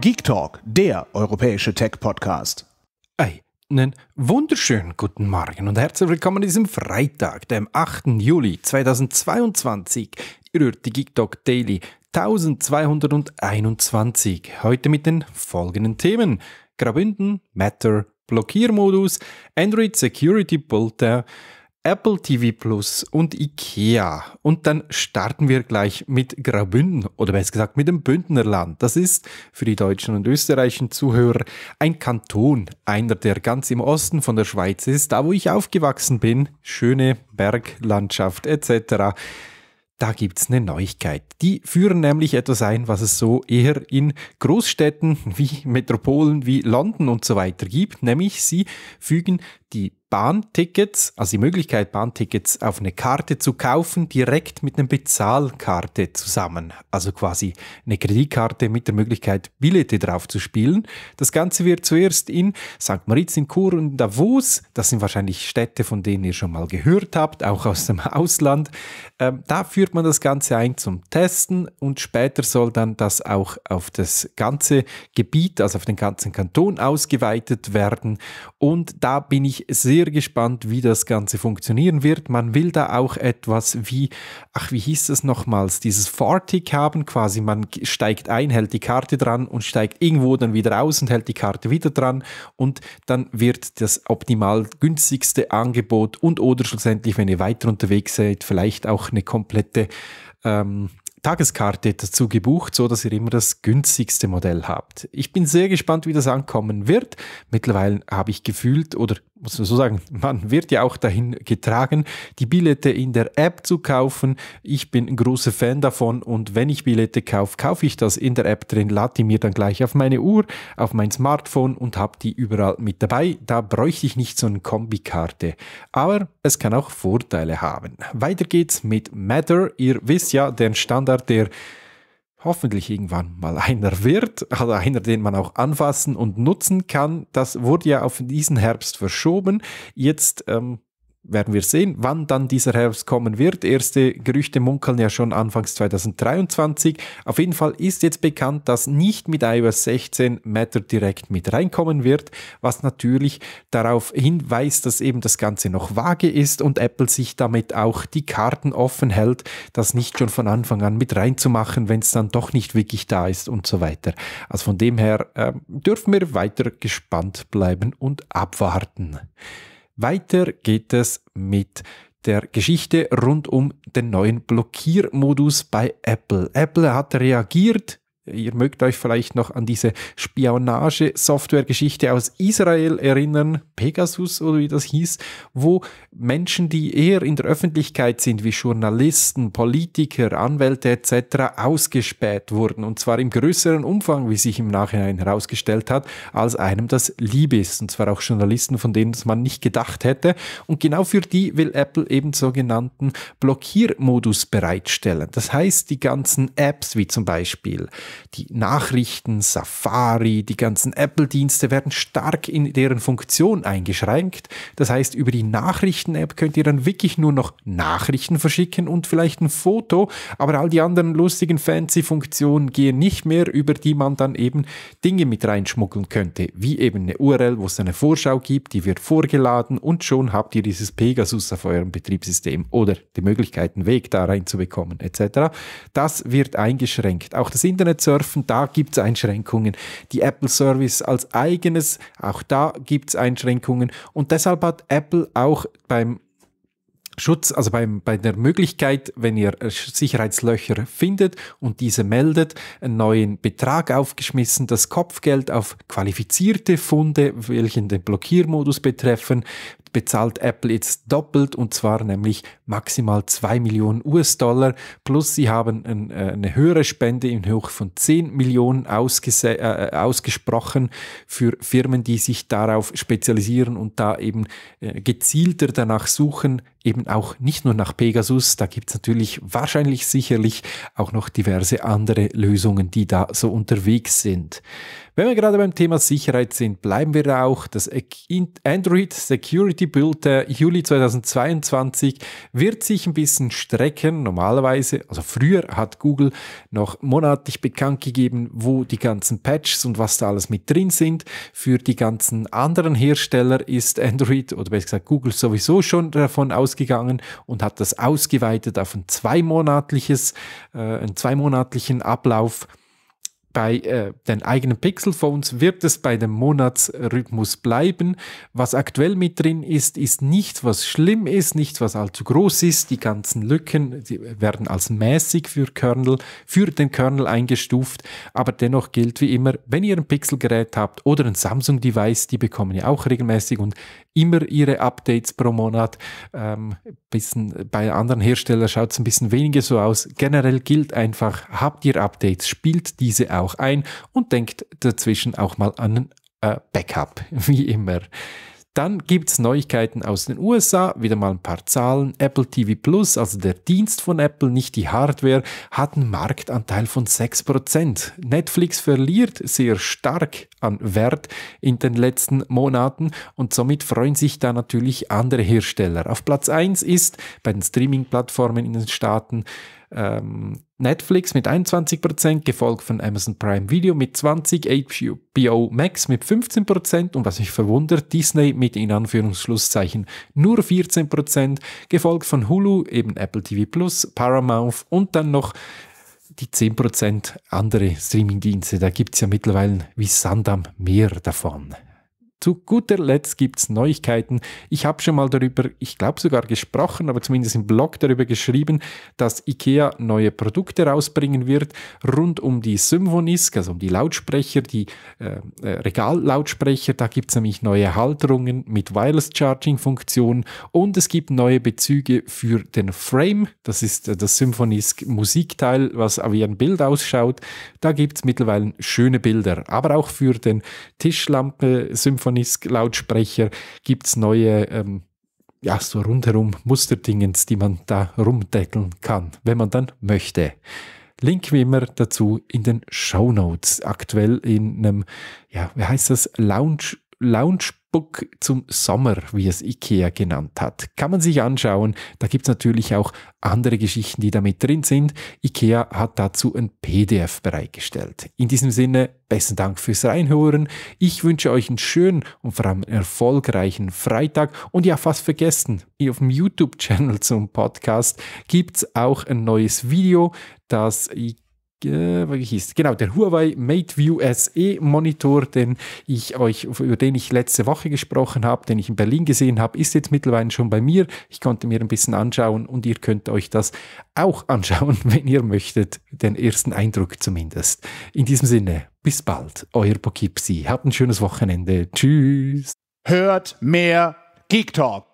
Geek Talk, der europäische Tech-Podcast. Einen wunderschönen guten Morgen und herzlich willkommen an diesem Freitag, dem 8. Juli 2022. Ihr hört die Geek Talk Daily 1221. Heute mit den folgenden Themen: Grabünden, Matter, Blockiermodus, Android Security Bulletin, Apple TV Plus und IKEA. Und dann starten wir gleich mit Graubünden oder besser gesagt mit dem Bündnerland. Das ist für die deutschen und österreichischen Zuhörer ein Kanton, einer, der ganz im Osten von der Schweiz ist, da wo ich aufgewachsen bin. Schöne Berglandschaft etc. Da gibt's eine Neuigkeit. Die führen nämlich etwas ein, was es so eher in Großstädten wie Metropolen wie London und so weiter gibt, nämlich sie fügen die Bahntickets, also die Möglichkeit, Bahntickets auf eine Karte zu kaufen, direkt mit einer Bezahlkarte zusammen. Also quasi eine Kreditkarte mit der Möglichkeit, Billette drauf zu spielen. Das Ganze wird zuerst in St. Moritz in Chur und Davos, das sind wahrscheinlich Städte, von denen ihr schon mal gehört habt, auch aus dem Ausland. Ähm, da führt man das Ganze ein zum Testen und später soll dann das auch auf das ganze Gebiet, also auf den ganzen Kanton ausgeweitet werden. Und da bin ich sehr sehr gespannt, wie das Ganze funktionieren wird. Man will da auch etwas wie, ach, wie hieß das nochmals, dieses Fartig haben quasi. Man steigt ein, hält die Karte dran und steigt irgendwo dann wieder aus und hält die Karte wieder dran und dann wird das optimal günstigste Angebot und oder schlussendlich, wenn ihr weiter unterwegs seid, vielleicht auch eine komplette ähm, Tageskarte dazu gebucht, so dass ihr immer das günstigste Modell habt. Ich bin sehr gespannt, wie das ankommen wird. Mittlerweile habe ich gefühlt oder muss man so sagen, man wird ja auch dahin getragen, die Billette in der App zu kaufen. Ich bin ein großer Fan davon und wenn ich Billette kaufe, kaufe ich das in der App drin, lade die mir dann gleich auf meine Uhr, auf mein Smartphone und habe die überall mit dabei. Da bräuchte ich nicht so eine Kombikarte. Aber es kann auch Vorteile haben. Weiter geht's mit Matter. Ihr wisst ja, der Standard der hoffentlich irgendwann mal einer wird, also einer, den man auch anfassen und nutzen kann. Das wurde ja auf diesen Herbst verschoben. Jetzt ähm, werden wir sehen, wann dann dieser Herbst kommen wird. Erste Gerüchte munkeln ja schon anfangs 2023. Auf jeden Fall ist jetzt bekannt, dass nicht mit iOS 16 Matter direkt mit reinkommen wird, was natürlich darauf hinweist, dass eben das Ganze noch vage ist und Apple sich damit auch die Karten offen hält, das nicht schon von Anfang an mit reinzumachen, wenn es dann doch nicht wirklich da ist und so weiter. Also von dem her äh, dürfen wir weiter gespannt bleiben und abwarten. Weiter geht es mit der Geschichte rund um den neuen Blockiermodus bei Apple. Apple hat reagiert Ihr mögt euch vielleicht noch an diese Spionage-Software-Geschichte aus Israel erinnern, Pegasus oder wie das hieß, wo Menschen, die eher in der Öffentlichkeit sind, wie Journalisten, Politiker, Anwälte etc., ausgespäht wurden. Und zwar im größeren Umfang, wie sich im Nachhinein herausgestellt hat, als einem das lieb ist. Und zwar auch Journalisten, von denen man nicht gedacht hätte. Und genau für die will Apple eben sogenannten Blockiermodus bereitstellen. Das heißt, die ganzen Apps wie zum Beispiel die Nachrichten, Safari, die ganzen Apple-Dienste werden stark in deren Funktion eingeschränkt. Das heißt, über die Nachrichten-App könnt ihr dann wirklich nur noch Nachrichten verschicken und vielleicht ein Foto, aber all die anderen lustigen Fancy-Funktionen gehen nicht mehr, über die man dann eben Dinge mit reinschmuggeln könnte, wie eben eine URL, wo es eine Vorschau gibt, die wird vorgeladen und schon habt ihr dieses Pegasus auf eurem Betriebssystem oder die Möglichkeit, einen Weg da reinzubekommen etc. Das wird eingeschränkt. Auch das Internet surfen, da gibt es Einschränkungen. Die Apple Service als eigenes, auch da gibt es Einschränkungen. Und deshalb hat Apple auch beim Schutz, also beim, bei der Möglichkeit, wenn ihr äh, Sicherheitslöcher findet und diese meldet, einen neuen Betrag aufgeschmissen, das Kopfgeld auf qualifizierte Funde, welche den Blockiermodus betreffen, bezahlt Apple jetzt doppelt und zwar nämlich maximal 2 Millionen US-Dollar. Plus sie haben ein, äh, eine höhere Spende in Höhe von 10 Millionen äh, ausgesprochen für Firmen, die sich darauf spezialisieren und da eben äh, gezielter danach suchen, eben auch nicht nur nach Pegasus, da gibt es natürlich wahrscheinlich sicherlich auch noch diverse andere Lösungen, die da so unterwegs sind. Wenn wir gerade beim Thema Sicherheit sind, bleiben wir auch. Das Android Security Build der äh, Juli 2022 wird sich ein bisschen strecken. Normalerweise, also früher hat Google noch monatlich bekannt gegeben, wo die ganzen Patches und was da alles mit drin sind. Für die ganzen anderen Hersteller ist Android oder besser gesagt Google sowieso schon davon aus rausgegangen und hat das ausgeweitet auf ein zweimonatliches, äh, einen zweimonatlichen Ablauf bei äh, den eigenen Pixelphones wird es bei dem Monatsrhythmus bleiben. Was aktuell mit drin ist, ist nicht, was schlimm ist, nicht, was allzu groß ist. Die ganzen Lücken die werden als mäßig für, Kernel, für den Kernel eingestuft. Aber dennoch gilt wie immer, wenn ihr ein Pixelgerät habt oder ein Samsung-Device, die bekommen ja auch regelmäßig und immer ihre Updates pro Monat. Ähm, bisschen, bei anderen Herstellern schaut es ein bisschen weniger so aus. Generell gilt einfach, habt ihr Updates, spielt diese auf auch ein und denkt dazwischen auch mal an ein äh, Backup, wie immer. Dann gibt es Neuigkeiten aus den USA, wieder mal ein paar Zahlen. Apple TV Plus, also der Dienst von Apple, nicht die Hardware, hat einen Marktanteil von 6%. Netflix verliert sehr stark an Wert in den letzten Monaten und somit freuen sich da natürlich andere Hersteller. Auf Platz 1 ist bei den Streaming-Plattformen in den Staaten ähm, Netflix mit 21%, gefolgt von Amazon Prime Video mit 20%, HBO Max mit 15% und was mich verwundert, Disney mit in Anführungsschlusszeichen nur 14%, gefolgt von Hulu, eben Apple TV Plus, Paramount und dann noch die 10% andere Streamingdienste. Da gibt es ja mittlerweile wie Sandam mehr davon zu guter Letzt gibt es Neuigkeiten. Ich habe schon mal darüber, ich glaube sogar gesprochen, aber zumindest im Blog darüber geschrieben, dass IKEA neue Produkte rausbringen wird rund um die Symphonisk, also um die Lautsprecher, die äh, äh Regallautsprecher. Da gibt es nämlich neue Halterungen mit Wireless Charging Funktion und es gibt neue Bezüge für den Frame. Das ist äh, das Symphonisk Musikteil, was wie ein Bild ausschaut. Da gibt es mittlerweile schöne Bilder, aber auch für den Tischlampe Symphonisk Symphonies-Lautsprecher, gibt es neue, ähm, ja, so rundherum Musterdingens, die man da rumdeckeln kann, wenn man dann möchte. Link wie immer dazu in den Show Notes. Aktuell in einem, ja, wie heißt das, Lounge, Lounge Book zum Sommer, wie es IKEA genannt hat. Kann man sich anschauen. Da gibt es natürlich auch andere Geschichten, die damit drin sind. IKEA hat dazu ein PDF bereitgestellt. In diesem Sinne, besten Dank fürs Reinhören. Ich wünsche euch einen schönen und vor allem erfolgreichen Freitag. Und ja, fast vergessen, hier auf dem YouTube-Channel zum Podcast gibt es auch ein neues Video, das IKEA äh, wie hieß, genau, der Huawei MateView SE Monitor, den ich euch, über den ich letzte Woche gesprochen habe, den ich in Berlin gesehen habe, ist jetzt mittlerweile schon bei mir. Ich konnte mir ein bisschen anschauen und ihr könnt euch das auch anschauen, wenn ihr möchtet, den ersten Eindruck zumindest. In diesem Sinne, bis bald, euer Pokipsi. Habt ein schönes Wochenende. Tschüss. Hört mehr Geek Talk.